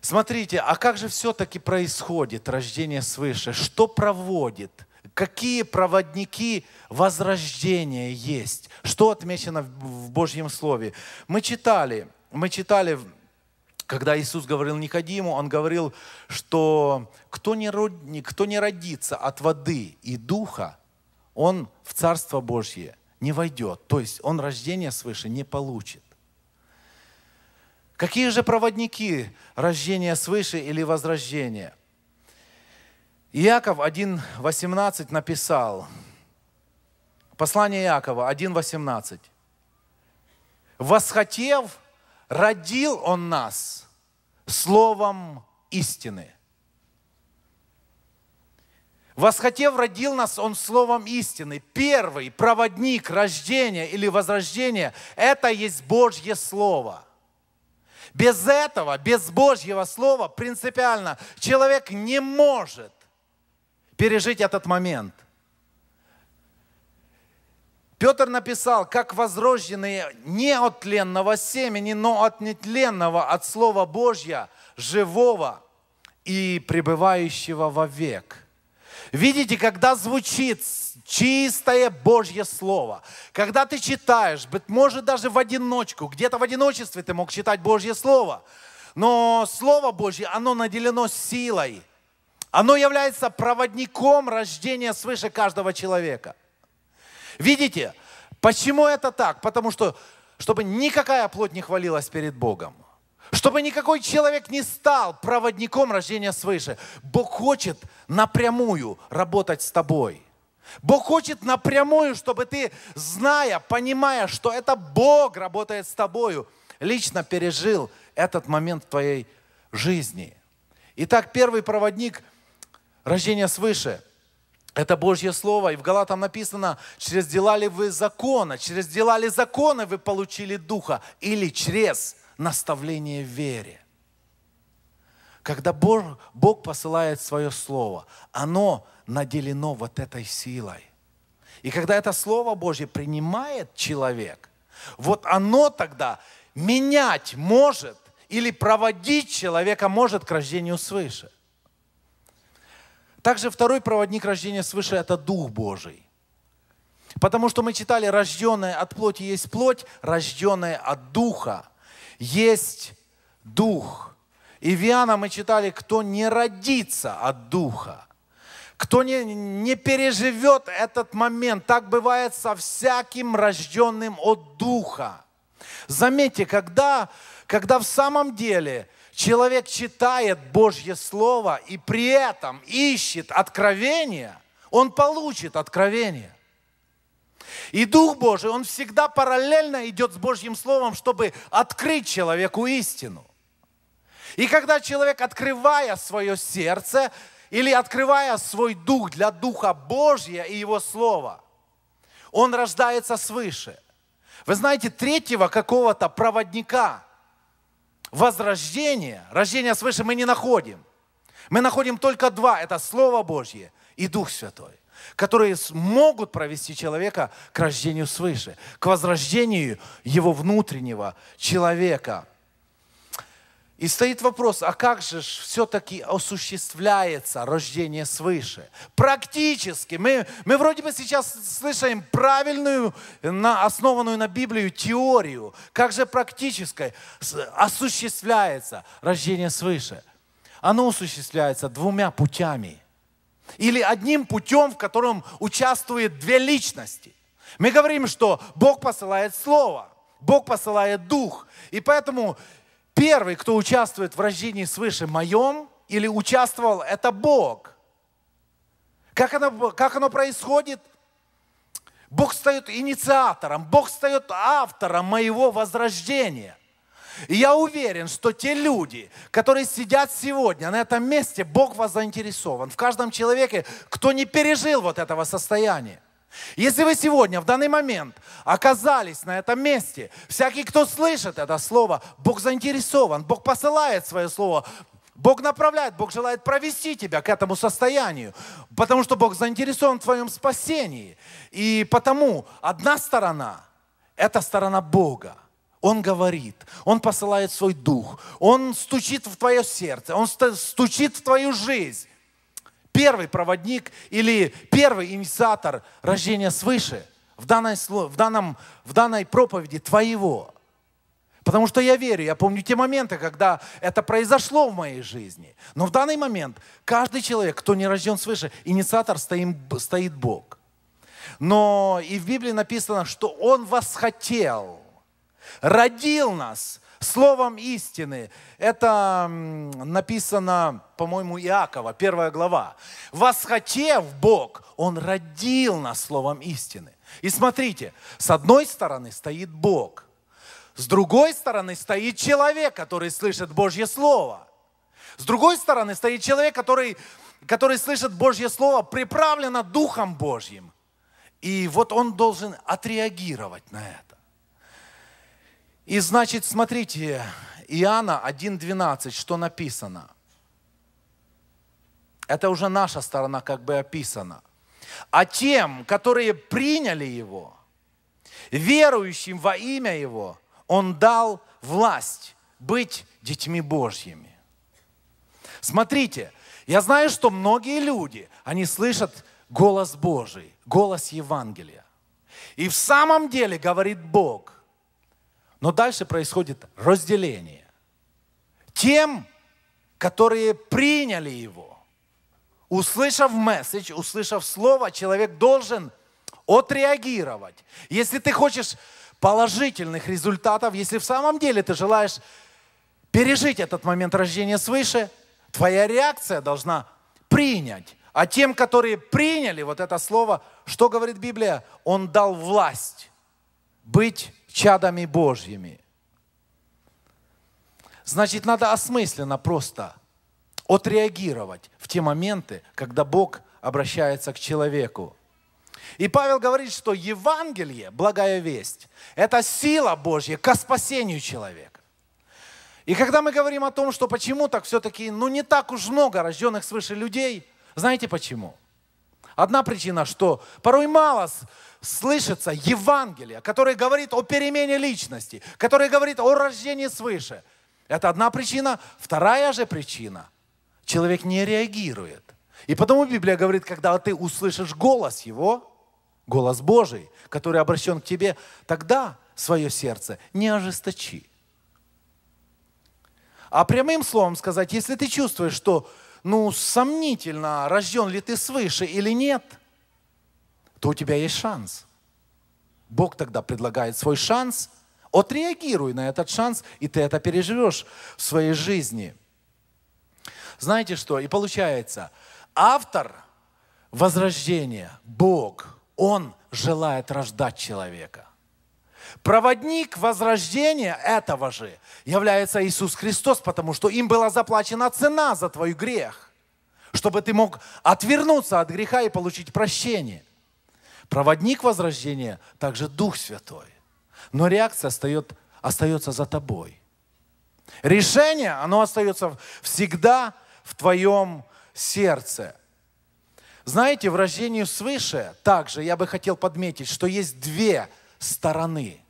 Смотрите, а как же все-таки происходит рождение свыше? Что проводит? Какие проводники возрождения есть? Что отмечено в Божьем Слове? Мы читали, мы читали, когда Иисус говорил Никодиму, Он говорил, что кто не, кто не родится от воды и духа, он в Царство Божье не войдет. То есть он рождение свыше не получит. Какие же проводники рождения свыше или возрождения? Иаков 1.18 написал, послание Иакова 1.18. «Восхотев, родил он нас словом истины». Восхотев, родил нас Он словом истины. Первый проводник рождения или возрождения – это есть Божье Слово – без этого, без Божьего Слова принципиально человек не может пережить этот момент. Петр написал, как возрожденные не от тленного семени, но от нетленного, от Слова Божья, живого и пребывающего во век. Видите, когда звучит чистое Божье Слово, когда ты читаешь, быть может, даже в одиночку, где-то в одиночестве ты мог читать Божье Слово, но Слово Божье, оно наделено силой. Оно является проводником рождения свыше каждого человека. Видите, почему это так? Потому что, чтобы никакая плоть не хвалилась перед Богом – чтобы никакой человек не стал проводником рождения свыше. Бог хочет напрямую работать с тобой. Бог хочет напрямую, чтобы ты, зная, понимая, что это Бог работает с тобою, лично пережил этот момент в твоей жизни. Итак, первый проводник рождения свыше – это Божье Слово. И в Галатам написано, через дела ли вы закона, через дела ли законы вы получили Духа, или через наставление в вере. Когда Бог, Бог посылает свое слово, оно наделено вот этой силой. И когда это Слово Божье принимает человек, вот оно тогда менять может или проводить человека может к рождению свыше. Также второй проводник рождения свыше – это Дух Божий. Потому что мы читали, рожденное от плоти есть плоть, рожденное от Духа есть дух. И в мы читали, кто не родится от духа, кто не, не переживет этот момент. Так бывает со всяким рожденным от духа. Заметьте, когда, когда в самом деле человек читает Божье Слово и при этом ищет откровение, он получит откровение. И Дух Божий, он всегда параллельно идет с Божьим Словом, чтобы открыть человеку истину. И когда человек, открывая свое сердце или открывая свой дух для Духа Божьего и Его Слова, он рождается свыше. Вы знаете, третьего какого-то проводника возрождения, рождения свыше мы не находим. Мы находим только два. Это Слово Божье и Дух Святой которые смогут провести человека к рождению свыше, к возрождению его внутреннего человека. И стоит вопрос, а как же все-таки осуществляется рождение свыше? Практически. Мы, мы вроде бы сейчас слышим правильную, на, основанную на Библию теорию. Как же практически осуществляется рождение свыше? Оно осуществляется двумя путями – или одним путем, в котором участвуют две личности. Мы говорим, что Бог посылает Слово, Бог посылает Дух. И поэтому первый, кто участвует в рождении свыше моем или участвовал, это Бог. Как оно, как оно происходит? Бог стает инициатором, Бог стает автором моего возрождения – и я уверен, что те люди, которые сидят сегодня на этом месте, Бог вас заинтересован. В каждом человеке, кто не пережил вот этого состояния. Если вы сегодня, в данный момент, оказались на этом месте, всякий, кто слышит это слово, Бог заинтересован, Бог посылает свое слово, Бог направляет, Бог желает провести тебя к этому состоянию, потому что Бог заинтересован в твоем спасении. И потому одна сторона – это сторона Бога – он говорит, Он посылает свой дух, Он стучит в твое сердце, Он стучит в твою жизнь. Первый проводник или первый инициатор рождения свыше в данной, в данном, в данной проповеди твоего. Потому что я верю, я помню те моменты, когда это произошло в моей жизни. Но в данный момент каждый человек, кто не рожден свыше, инициатор стоим, стоит Бог. Но и в Библии написано, что Он восхотел – родил нас словом истины. Это написано, по-моему, Иакова, первая глава. Восхотев Бог, Он родил нас словом истины. И смотрите, с одной стороны стоит Бог, с другой стороны стоит человек, который слышит Божье Слово. С другой стороны стоит человек, который, который слышит Божье Слово, приправлено Духом Божьим. И вот он должен отреагировать на это. И значит, смотрите, Иоанна 1.12, что написано. Это уже наша сторона как бы описана. А тем, которые приняли Его, верующим во имя Его, Он дал власть быть детьми Божьими. Смотрите, я знаю, что многие люди, они слышат голос Божий, голос Евангелия. И в самом деле, говорит Бог – но дальше происходит разделение. Тем, которые приняли его, услышав месседж, услышав слово, человек должен отреагировать. Если ты хочешь положительных результатов, если в самом деле ты желаешь пережить этот момент рождения свыше, твоя реакция должна принять. А тем, которые приняли вот это слово, что говорит Библия? Он дал власть быть чадами Божьими. Значит, надо осмысленно просто отреагировать в те моменты, когда Бог обращается к человеку. И Павел говорит, что Евангелие, благая весть, это сила Божья ко спасению человека. И когда мы говорим о том, что почему так все-таки, ну не так уж много рожденных свыше людей, знаете почему? Почему? Одна причина, что порой мало слышится Евангелие, которое говорит о перемене личности, которое говорит о рождении свыше. Это одна причина. Вторая же причина. Человек не реагирует. И потому Библия говорит, когда ты услышишь голос Его, голос Божий, который обращен к тебе, тогда свое сердце не ожесточи. А прямым словом сказать, если ты чувствуешь, что ну, сомнительно, рожден ли ты свыше или нет, то у тебя есть шанс. Бог тогда предлагает свой шанс, отреагируй на этот шанс, и ты это переживешь в своей жизни. Знаете что? И получается, автор возрождения, Бог, Он желает рождать человека – Проводник возрождения этого же является Иисус Христос, потому что им была заплачена цена за твой грех, чтобы ты мог отвернуться от греха и получить прощение. Проводник возрождения также Дух Святой. Но реакция остается, остается за тобой. Решение, оно остается всегда в твоем сердце. Знаете, в рождении свыше также я бы хотел подметить, что есть две стороны.